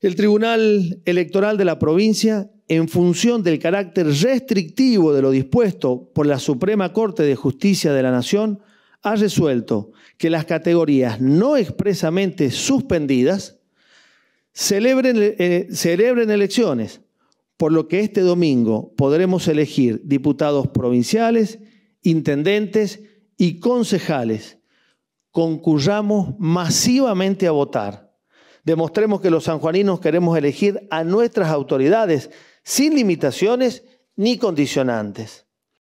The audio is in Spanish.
El Tribunal Electoral de la provincia, en función del carácter restrictivo de lo dispuesto por la Suprema Corte de Justicia de la Nación, ha resuelto que las categorías no expresamente suspendidas celebren, eh, elecciones, por lo que este domingo podremos elegir diputados provinciales, intendentes y concejales. Concurramos masivamente a votar Demostremos que los sanjuaninos queremos elegir a nuestras autoridades sin limitaciones ni condicionantes.